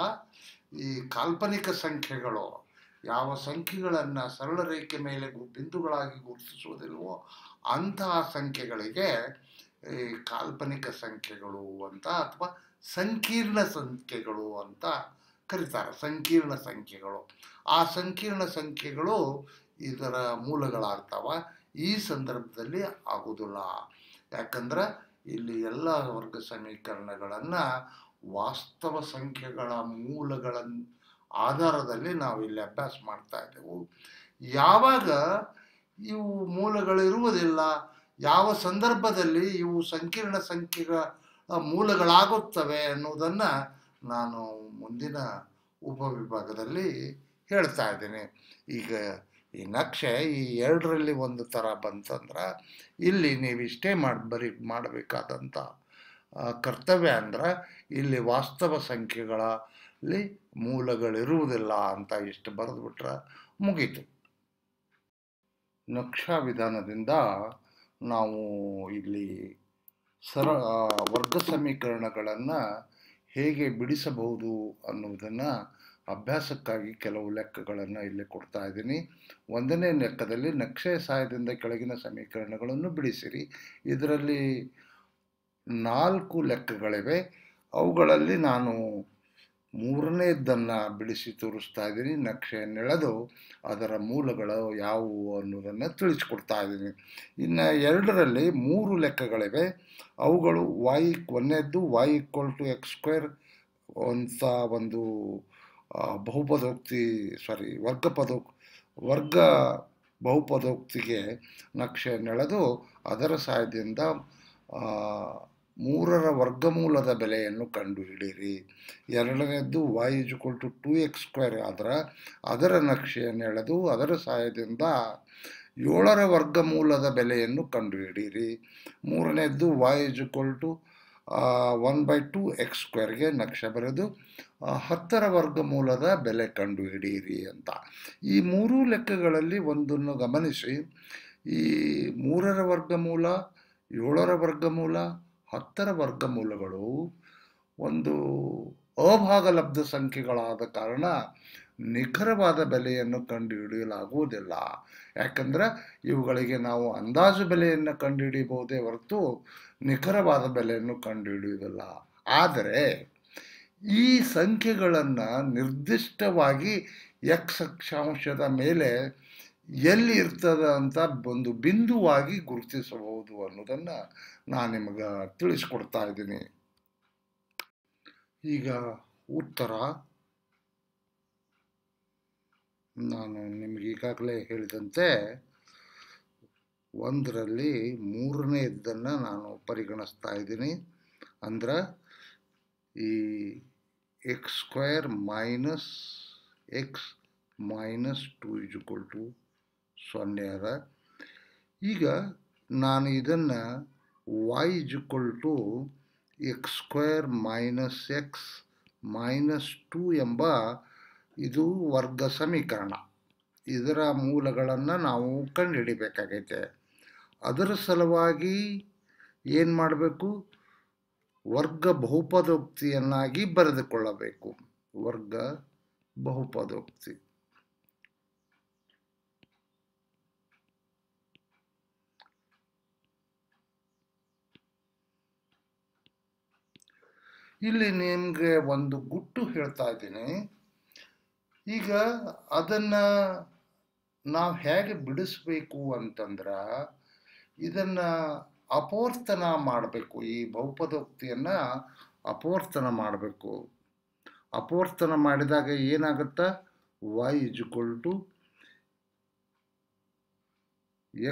ಈ ಕಾಲ್ಪನಿಕ ಸಂಖ್ಯೆಗಳು ಯಾವ ಸಂಖ್ಯೆಗಳನ್ನು ಸರಳ ರೇಖೆ ಮೇಲೆ ಬಿಂದುಗಳಾಗಿ ಗುರುತಿಸುವುದಿಲ್ವೋ ಅಂತಹ ಸಂಖ್ಯೆಗಳಿಗೆ ಈ ಕಾಲ್ಪನಿಕ ಸಂಖ್ಯೆಗಳು ಅಂತ ಅಥವಾ ಸಂಕೀರ್ಣ ಸಂಖ್ಯೆಗಳು ಅಂತ ಕರೀತಾರೆ ಸಂಕೀರ್ಣ ಸಂಖ್ಯೆಗಳು ಆ ಸಂಕೀರ್ಣ ಸಂಖ್ಯೆಗಳು ಇದರ ಮೂಲಗಳಾಗ್ತಾವ ಈ ಸಂದರ್ಭದಲ್ಲಿ ಆಗೋದಿಲ್ಲ ಯಾಕಂದ್ರೆ ಇಲ್ಲಿ ಎಲ್ಲ ವರ್ಗ ಸಮೀಕರಣಗಳನ್ನು ವಾಸ್ತವ ಸಂಖ್ಯೆಗಳ ಮೂಲಗಳನ್ನು ಆಧಾರದಲ್ಲಿ ನಾವು ಇಲ್ಲಿ ಅಭ್ಯಾಸ ಮಾಡ್ತಾ ಇದ್ದೆವು ಯಾವಾಗ ಇವು ಮೂಲಗಳಿರುವುದಿಲ್ಲ ಯಾವ ಸಂದರ್ಭದಲ್ಲಿ ಇವು ಸಂಕೀರ್ಣ ಸಂಖ್ಯೆಗಳ ಮೂಲಗಳಾಗುತ್ತವೆ ಅನ್ನುವುದನ್ನು ನಾನು ಮುಂದಿನ ಉಪವಿಭಾಗದಲ್ಲಿ ಹೇಳ್ತಾ ಇದ್ದೀನಿ ಈಗ ಈ ನಕ್ಷೆ ಈ ಎರಡರಲ್ಲಿ ಒಂದು ಥರ ಬಂತಂದ್ರೆ ಇಲ್ಲಿ ನೀವು ಇಷ್ಟೇ ಮಾಡಿ ಬರೀ ಮಾಡಬೇಕಾದಂಥ ಕರ್ತವ್ಯ ಅಂದ್ರೆ ಇಲ್ಲಿ ವಾಸ್ತವ ಸಂಖ್ಯೆಗಳಲ್ಲಿ ಮೂಲಗಳಿರುವುದಿಲ್ಲ ಅಂತ ಇಷ್ಟು ಬರೆದು ಬಿಟ್ರೆ ಮುಗೀತು ನಕ್ಷಾ ವಿಧಾನದಿಂದ ನಾವು ಇಲ್ಲಿ ಸರ ವರ್ಗ ಸಮೀಕರಣಗಳನ್ನು ಹೇಗೆ ಬಿಡಿಸಬಹುದು ಅನ್ನುವುದನ್ನು ಅಭ್ಯಾಸಕ್ಕಾಗಿ ಕೆಲವು ಲೆಕ್ಕಗಳನ್ನು ಇಲ್ಲಿ ಕೊಡ್ತಾ ಇದ್ದೀನಿ ಒಂದನೇ ಲೆಕ್ಕದಲ್ಲಿ ನಕ್ಷೆ ಸಹಾಯದಿಂದ ಕೆಳಗಿನ ಸಮೀಕರಣಗಳನ್ನು ಬಿಡಿಸಿರಿ ಇದರಲ್ಲಿ ನಾಲ್ಕು ಲೆಕ್ಕಗಳಿವೆ ಅವುಗಳಲ್ಲಿ ನಾನು ಮೂರನೇದ್ದನ್ನು ಬಿಡಿಸಿ ತೋರಿಸ್ತಾ ಇದ್ದೀನಿ ನಕ್ಷೆಯನ್ನೆಳೆದು ಅದರ ಮೂಲಗಳು ಯಾವುವು ಅನ್ನೋದನ್ನು ತಿಳಿಸ್ಕೊಡ್ತಾ ಇದ್ದೀನಿ ಇನ್ನು ಎರಡರಲ್ಲಿ ಮೂರು ಲೆಕ್ಕಗಳಿವೆ ಅವುಗಳು ವಾಯ್ ಒಂದನೇದ್ದು Y equal to X square ಅಂತ ಒಂದು ಬಹುಪದೋಕ್ತಿ ಸಾರಿ ವರ್ಗ ಪದೋ ವರ್ಗ ಬಹುಪದೋಕ್ತಿಗೆ ನಕ್ಷೆಯನ್ನೆಳೆದು ಅದರ ಸಹಾಯದಿಂದ ಮೂರರ ವರ್ಗಮೂಲದ ಬೆಲೆಯನ್ನು ಕಂಡುಹಿಡಿಯಿರಿ ಎರಡನೇದ್ದು Y equal to two X square ಆದರೆ ಅದರ ನಕ್ಷೆಯನ್ನು ಎಳೆದು ಅದರ ಸಹಾಯದಿಂದ ಏಳರ ವರ್ಗಮೂಲದ ಬೆಲೆಯನ್ನು ಕಂಡುಹಿಡಿಯಿರಿ ಮೂರನೇದ್ದು Y equal to one by two X ಸ್ಕ್ವೇರ್ಗೆ ನಕ್ಷೆ ಬರೆದು ಹತ್ತರ ವರ್ಗಮೂಲದ ಬೆಲೆ ಕಂಡುಹಿಡಿಯಿರಿ ಅಂತ ಈ ಮೂರೂ ಲೆಕ್ಕಗಳಲ್ಲಿ ಒಂದನ್ನು ಗಮನಿಸಿ ಈ ಮೂರರ ವರ್ಗಮೂಲ ಏಳರ ವರ್ಗಮೂಲ ಹತ್ತರ ವರ್ಗಮೂಲಗಳು ಒಂದು ಅಭಾಗಲಬ್ಧ ಸಂಖ್ಯೆಗಳಾದ ಕಾರಣ ನಿಖರವಾದ ಬೆಲೆಯನ್ನು ಕಂಡುಹಿಡಿಯಲಾಗುವುದಿಲ್ಲ ಯಾಕಂದರೆ ಇವುಗಳಿಗೆ ನಾವು ಅಂದಾಜು ಬೆಲೆಯನ್ನು ಕಂಡುಹಿಡಿಯಬಹುದೇ ಹೊರತು ನಿಖರವಾದ ಬೆಲೆಯನ್ನು ಕಂಡುಹಿಡಿಯುವುದಿಲ್ಲ ಆದರೆ ಈ ಸಂಖ್ಯೆಗಳನ್ನು ನಿರ್ದಿಷ್ಟವಾಗಿ ಎಕ್ಸ್ ಅಕ್ಷಾಂಶದ ಮೇಲೆ ಎಲ್ಲಿ ಇರ್ತದ ಅಂತ ಒಂದು ಬಿಂದುವಾಗಿ ಗುರುತಿಸಬಹುದು ಅನ್ನೋದನ್ನು ನಾನು ನಿಮಗೆ ತಿಳಿಸ್ಕೊಡ್ತಾ ಇದ್ದೀನಿ ಈಗ ಉತ್ತರ ನಾನು ನಿಮಗೆ ಈಗಾಗಲೇ ಹೇಳಿದಂತೆ ಒಂದರಲ್ಲಿ ಮೂರನೇ ಇದ್ದನ್ನು ನಾನು ಪರಿಗಣಿಸ್ತಾ ಇದ್ದೀನಿ ಅಂದ್ರೆ ಈ X square minus X minus two is to ಸೊನ್ನೆ ಅದ ಈಗ ನಾನು ಇದನ್ನು Y is to X square minus X minus two ಎಂಬ ಇದು ವರ್ಗ ಸಮೀಕರಣ ಇದರ ಮೂಲಗಳನ್ನು ನಾವು ಕಂಡುಹಿಡಿಬೇಕಾಗೈತೆ ಅದರ ಸಲುವಾಗಿ ಏನು ಮಾಡಬೇಕು ವರ್ಗ ಬಹುಪದೋಕ್ತಿಯನ್ನಾಗಿ ಬರೆದುಕೊಳ್ಳಬೇಕು ವರ್ಗ ಬಹುಪದೋಕ್ತಿ ಇಲ್ಲಿ ನಿಮಗೆ ಒಂದು ಗುಟ್ಟು ಹೇಳ್ತಾ ಇದ್ದೀನಿ ಈಗ ಅದನ್ನು ನಾವು ಹೇಗೆ ಬಿಡಿಸ್ಬೇಕು ಅಂತಂದ್ರೆ ಇದನ್ನು ಅಪೋರ್ತನ ಮಾಡಬೇಕು ಈ ಬಹುಪದೋಕ್ತಿಯನ್ನು ಅಪೋರ್ತನ ಮಾಡಬೇಕು ಅಪೋರ್ತನ ಮಾಡಿದಾಗ ಏನಾಗುತ್ತೆ Y is equal to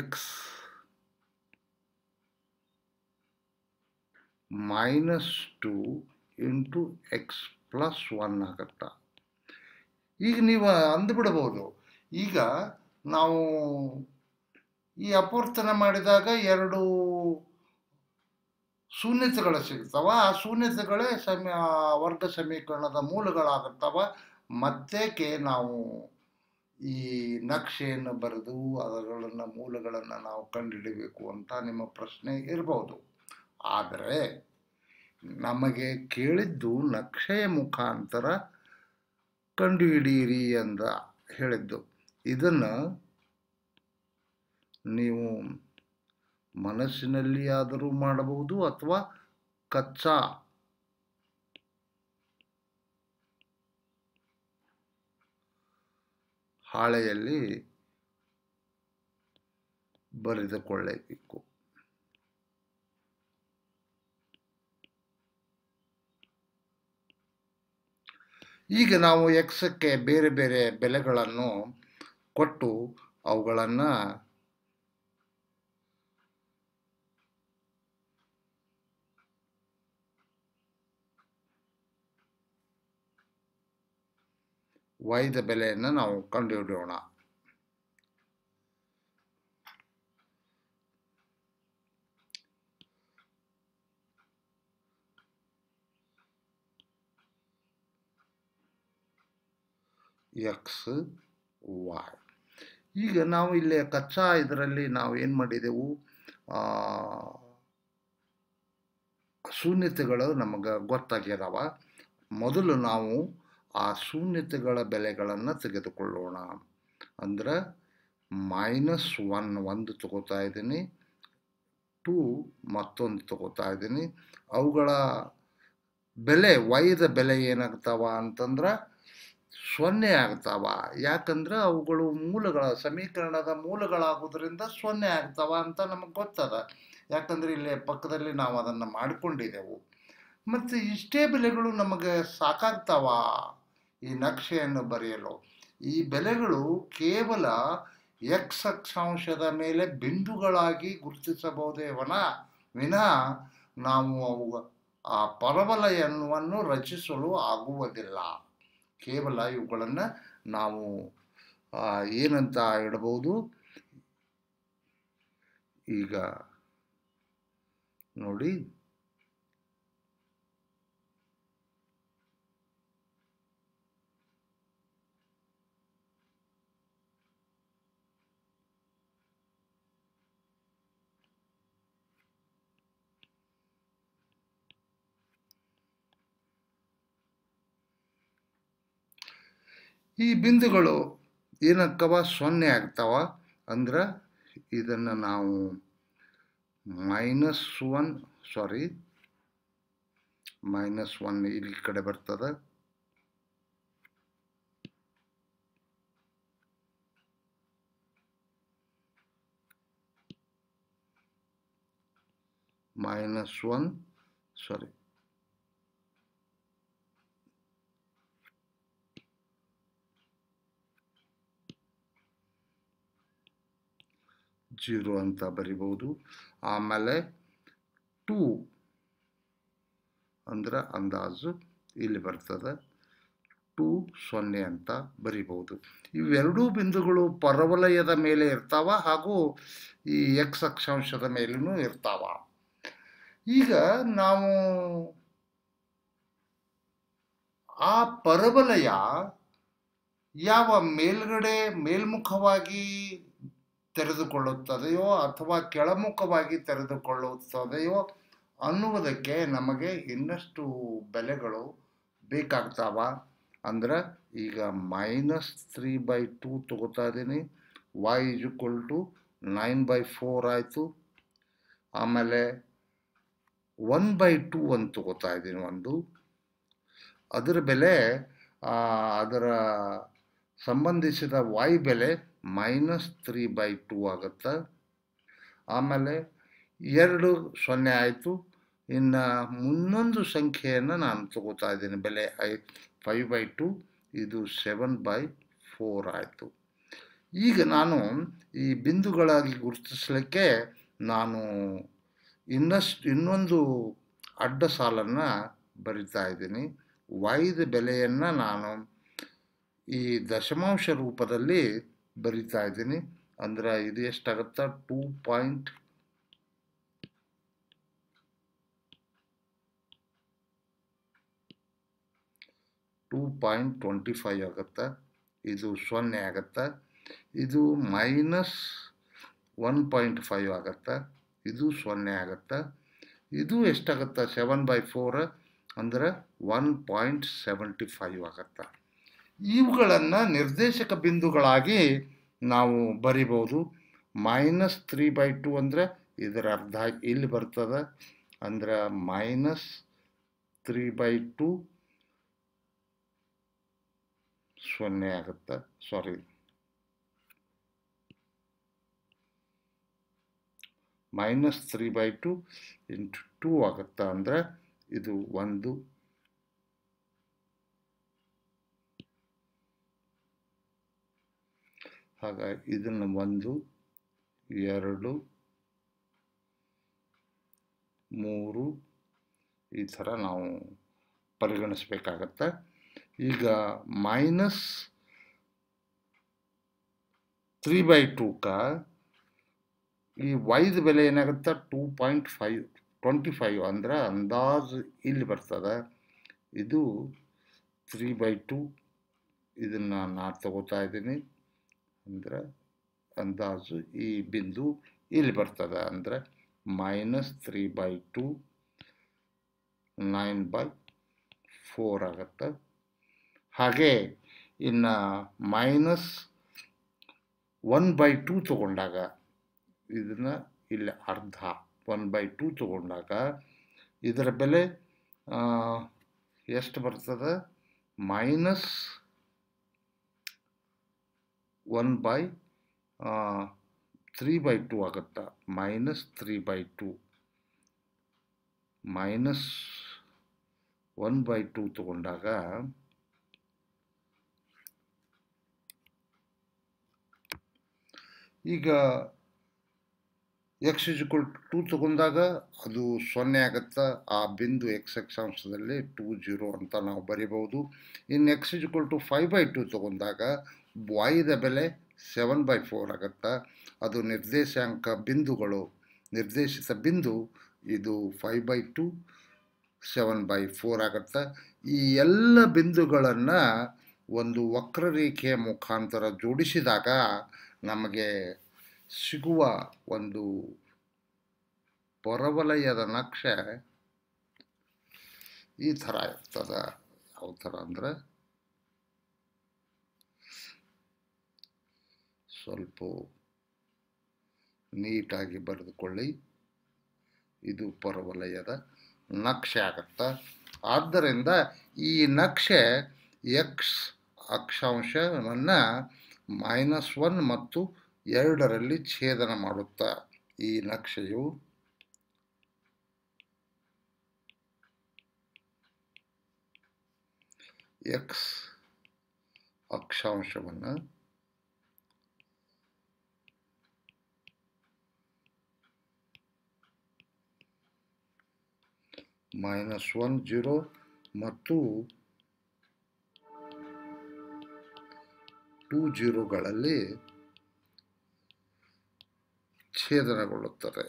X minus two into X plus one ಆಗುತ್ತಾ ಈಗ ನೀವು ಅಂದುಬಿಡ್ಬೋದು ಈಗ ನಾವು ಈ ಅಪವರ್ತನ ಮಾಡಿದಾಗ ಎರಡು ಶೂನ್ಯತೆಗಳು ಸಿಗ್ತವೆ ಆ ಶೂನ್ಯತೆಗಳೇ ಸಮ ವರ್ಗ ಸಮೀಕರಣದ ಮೂಲಗಳಾಗುತ್ತವೆ ಮತ್ತೇಕೆ ನಾವು ಈ ನಕ್ಷೆಯನ್ನು ಬರೆದು ಅದಗಳನ್ನು ಮೂಲಗಳನ್ನು ನಾವು ಕಂಡುಹಿಡಬೇಕು ಅಂತ ನಿಮ್ಮ ಪ್ರಶ್ನೆ ಇರಬಹುದು ಆದರೆ ನಮಗೆ ಕೇಳಿದ್ದು ನಕ್ಷೆಯ ಮುಖಾಂತರ ಕಂಡುಹಿಡಿಯಿರಿ ಅಂತ ಹೇಳಿದ್ದು ಇದನ್ನು ನೀವು ಮನಸ್ಸಿನಲ್ಲಿ ಆದರೂ ಮಾಡಬಹುದು ಅಥವಾ ಕಚ್ಚಾ ಹಾಳೆಯಲ್ಲಿ ಬರೆದುಕೊಳ್ಳಬೇಕು ಈಗ ನಾವು ಎಕ್ಸಕ್ಕೆ ಬೇರೆ ಬೇರೆ ಬೆಲೆಗಳನ್ನು ಕೊಟ್ಟು ಅವುಗಳನ್ನು ವೈದ ಬೆಲೆಯನ್ನು ನಾವು ಕಂಡುಹಿಡಿಯೋಣ ಎಕ್ಸ್ ವಾಯ್ ಈಗ ನಾವು ಇಲ್ಲಿ ಕಚ್ಚಾ ಇದರಲ್ಲಿ ನಾವು ಏನು ಮಾಡಿದೆವು ಶೂನ್ಯತೆಗಳು ನಮಗೆ ಗೊತ್ತಾಗ್ಯದವ ಮೊದಲು ನಾವು ಆ ಶೂನ್ಯತೆಗಳ ಬೆಲೆಗಳನ್ನು ತೆಗೆದುಕೊಳ್ಳೋಣ ಅಂದರೆ ಮೈನಸ್ ಒನ್ ಒಂದು ತಗೋತಾ ಇದ್ದೀನಿ ಟೂ ಮತ್ತೊಂದು ತಗೋತಾ ಇದ್ದೀನಿ ಅವುಗಳ ಬೆಲೆ ವೈದ ಬೆಲೆ ಏನಾಗ್ತಾವ ಅಂತಂದ್ರೆ ಸೊನ್ನೆ ಆಗ್ತಾವ ಯಾಕಂದ್ರೆ ಅವುಗಳು ಮೂಲಗಳ ಸಮೀಕರಣದ ಮೂಲಗಳಾಗೋದ್ರಿಂದ ಸೊನ್ನೆ ಆಗ್ತಾವ ಅಂತ ನಮಗೆ ಗೊತ್ತದ ಯಾಕಂದರೆ ಇಲ್ಲಿ ಪಕ್ಕದಲ್ಲಿ ನಾವು ಅದನ್ನು ಮಾಡಿಕೊಂಡಿದ್ದೆವು ಮತ್ತು ಇಷ್ಟೇ ಬೆಲೆಗಳು ನಮಗೆ ಸಾಕಾಗ್ತಾವ ಈ ನಕ್ಷೆಯನ್ನು ಬರೆಯಲು ಈ ಬೆಲೆಗಳು ಕೇವಲ ಎಕ್ಸ್ ಅಕ್ಷಾಂಶದ ಮೇಲೆ ಬಿಂದುಗಳಾಗಿ ಗುರುತಿಸಬಹುದೇ ವನ ವಿನಃ ನಾವು ಅವು ಆ ಪರವಲಯವನ್ನು ರಚಿಸಲು ಆಗುವುದಿಲ್ಲ ಕೇವಲ ಇವುಗಳನ್ನು ನಾವು ಏನಂತ ಇಡಬಹುದು ಈಗ ನೋಡಿ ಈ ಬಿಂದುಗಳು ಏನಕ್ಕವ ಸೊನ್ನೆ ಆಗ್ತಾವ ಅಂದ್ರೆ ಇದನ್ನು ನಾವು minus one sorry minus one ಇಲ್ಲಿ ಕಡೆ ಬರ್ತದೆ ಮೈನಸ್ ಒನ್ ಸಾರಿ ಜೀರೋ ಅಂತ ಬರಿಬೋದು ಆಮೇಲೆ ಟು ಅಂದ್ರೆ ಅಂದಾಜು ಇಲ್ಲಿ ಬರ್ತದೆ ಟು ಸೊನ್ನೆ ಅಂತ ಬರಿಬಹುದು ಇವೆರಡೂ ಬಿಂದುಗಳು ಪರವಲಯದ ಮೇಲೆ ಇರ್ತಾವ ಹಾಗೂ ಈ ಎಕ್ಸ್ ಅಕ್ಷಾಂಶದ ಮೇಲೂ ಇರ್ತಾವ ಈಗ ನಾವು ಆ ಪರವಲಯ ಯಾವ ಮೇಲ್ಗಡೆ ಮೇಲ್ಮುಖವಾಗಿ ತೆರೆದುಕೊಳ್ಳುತ್ತದೆಯೋ ಅಥವಾ ಕೆಳಮುಖವಾಗಿ ತೆರೆದುಕೊಳ್ಳುತ್ತದೆಯೋ ಅನ್ನುವುದಕ್ಕೆ ನಮಗೆ ಇನ್ನಷ್ಟು ಬೆಲೆಗಳು ಬೇಕಾಗ್ತಾವ ಅಂದ್ರೆ ಈಗ ಮೈನಸ್ ತ್ರೀ ಬೈ ಟೂ ತಗೋತಾ ಇದ್ದೀನಿ Y is equal to nine by four ಆಯಿತು ಆಮೇಲೆ ಒನ್ ಬೈ ಟೂ ಅಂತ ತಗೋತಾ ಇದ್ದೀನಿ ಒಂದು ಅದರ ಬೆಲೆ ಅದರ ಸಂಬಂಧಿಸಿದ ವಾಯು ಬೆಲೆ ಮೈನಸ್ ತ್ರೀ ಬೈ ಟೂ ಆಗುತ್ತೆ ಆಮೇಲೆ ಎರಡು ಸೊನ್ನೆ ಆಯಿತು ಇನ್ನು ಮುನ್ನೊಂದು ಸಂಖ್ಯೆಯನ್ನು ನಾನು ತಗೋತಾ ಇದ್ದೀನಿ ಬೆಲೆ ಐ ಫೈವ್ ಬೈ ಟು ಇದು ಸೆವೆನ್ ಬೈ ಫೋರ್ ಆಯಿತು ಈಗ ನಾನು ಈ ಬಿಂದುಗಳಾಗಿ ಗುರುತಿಸಲಿಕ್ಕೆ ನಾನು ಇನ್ನಷ್ಟು ಇನ್ನೊಂದು ಅಡ್ಡ ಸಾಲನ್ನು ಬರಿತಾ ಇದ್ದೀನಿ ವೈದ ಬೆಲೆಯನ್ನು ನಾನು ಈ ದಶಮಾಂಶ ರೂಪದಲ್ಲಿ ಬರಿತಾ ಇದ್ದೀನಿ ಅಂದ್ರೆ ಇದು ಎಷ್ಟಾಗುತ್ತಾ two point two point twenty five ಆಗುತ್ತಾ ಇದು ಸೊನ್ನೆ ಆಗತ್ತೆ ಇದು ಮೈನಸ್ ಒನ್ ಪಾಯಿಂಟ್ ಫೈವ್ ಆಗುತ್ತಾ ಇದು ಸೊನ್ನೆ ಆಗುತ್ತಾ ಇದು ಎಷ್ಟಾಗುತ್ತಾ ಸೆವೆನ್ ಬೈ ಫೋರ್ ಅಂದರೆ ಒನ್ ಪಾಯಿಂಟ್ ಸೆವೆಂಟಿ ಫೈವ್ ಆಗುತ್ತಾ ಇವುಗಳನ್ನು ನಿರ್ದೇಶಕ ಬಿಂದುಗಳಾಗಿ ನಾವು ಬರಿಬೋದು ಮೈನಸ್ ತ್ರೀ ಬೈ ಟು ಅಂದರೆ ಇದರ ಅರ್ಧ ಇಲ್ಲಿ ಬರ್ತದೆ ಅಂದರೆ ಮೈನಸ್ ತ್ರೀ ಬೈ ಟು ಸೊನ್ನೆ ಆಗುತ್ತೆ sorry minus three by two into two ಆಗುತ್ತೆ ಅಂದರೆ ಇದು ಒಂದು ಆಗ ಇದನ್ನು ಒಂದು ಎರಡು ಮೂರು ಈ ಥರ ನಾವು ಪರಿಗಣಿಸ್ಬೇಕಾಗತ್ತೆ ಈಗ ಮೈನಸ್ ತ್ರೀ ಬೈ ಟೂಕ ಈ ವೈದ್ ಬೆಲೆ ಏನಾಗುತ್ತೆ two point five twenty five ಅಂದರೆ ಅಂದಾಜು ಇಲ್ಲಿ ಬರ್ತದೆ ಇದು ತ್ರೀ ಬೈ ಟೂ ಇದನ್ನು ನಾನು ತಗೋತಾ ಇದ್ದೀನಿ ಅಂದರೆ ಅಂದಾಜು ಈ ಬಿಂದು ಇಲ್ಲಿ ಬರ್ತದೆ ಅಂದರೆ minus three by two nine by four ಆಗುತ್ತೆ ಹಾಗೆ ಇನ್ನು ಮೈನಸ್ ಒನ್ ಬೈ ಟೂ ತಗೊಂಡಾಗ ಇದನ್ನು ಇಲ್ಲಿ ಅರ್ಧ ಒನ್ ಬೈ ಟೂ ತಗೊಂಡಾಗ ಇದರ ಬೆಲೆ ಎಷ್ಟು ಬರ್ತದೆ minus one by three by two ಆಗುತ್ತೆ minus three by two minus one by two ತಗೊಂಡಾಗ ಈಗ ಎಕ್ಸ್ ಇಕ್ವಲ್ ಟು ತಗೊಂಡಾಗ ಅದು ಸೊನ್ನೆ ಆಗುತ್ತಾ ಆ ಬಿಂದು ಎಕ್ಸ್ ಎಕ್ಸ್ ಅಂಶದಲ್ಲಿ ಟೂ ಜೀರೋ ಅಂತ ನಾವು ಬರೀಬಹುದು ಇನ್ನು X equal to five by two ತಗೊಂಡಾಗ ವಾಯಿದ ಬೆಲೆ ಸೆವೆನ್ ಬೈ ಫೋರ್ ಆಗುತ್ತಾ ಅದು ನಿರ್ದೇಶಾಂಕ ಬಿಂದುಗಳು ನಿರ್ದೇಶಿತ ಬಿಂದು ಇದು five by two seven by four ಆಗುತ್ತಾ ಈ ಎಲ್ಲ ಬಿಂದುಗಳನ್ನು ಒಂದು ವಕ್ರರೇಖೆಯ ಮುಖಾಂತರ ಜೋಡಿಸಿದಾಗ ನಮಗೆ ಸಿಗುವ ಒಂದು ಪರವಲಯದ ನಕ್ಷೆ ಈ ಥರ ಇರ್ತದೆ ಯಾವ ಥರ ಅಂದರೆ ಸ್ವಲ್ಪ ನೀಟಾಗಿ ಬರೆದುಕೊಳ್ಳಿ ಇದು ಪರವಲಯದ ನಕ್ಷೆ ಆಗತ್ತೆ ಆದ್ದರಿಂದ ಈ ನಕ್ಷೆ ಎಕ್ಸ್ ಅಕ್ಷಾಂಶವನ್ನು ಮೈನಸ್ ಒನ್ ಮತ್ತು ಎರಡರಲ್ಲಿ ಛೇದನ ಮಾಡುತ್ತಾ ಈ ನಕ್ಷೆಯು ಎಕ್ಸ್ ಅಕ್ಷಾಂಶವನ್ನು ಮೈನಸ್ ಒನ್ ಜೀರೋ ಮತ್ತು ಟೂ ಜೀರೋಗಳಲ್ಲಿ ಛೇದನಗೊಳ್ಳುತ್ತದೆ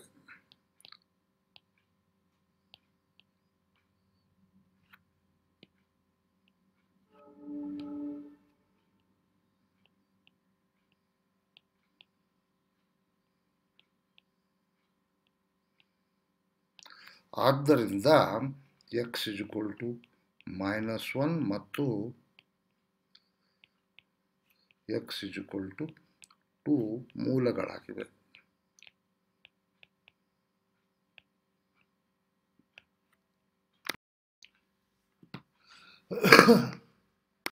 ಆದ್ದರಿಂದ X is to minus one ಮತ್ತು ಎಕ್ಸ್ ಇಸ್ ಟು ಟು ಮೂಲಗಳಾಗಿವೆ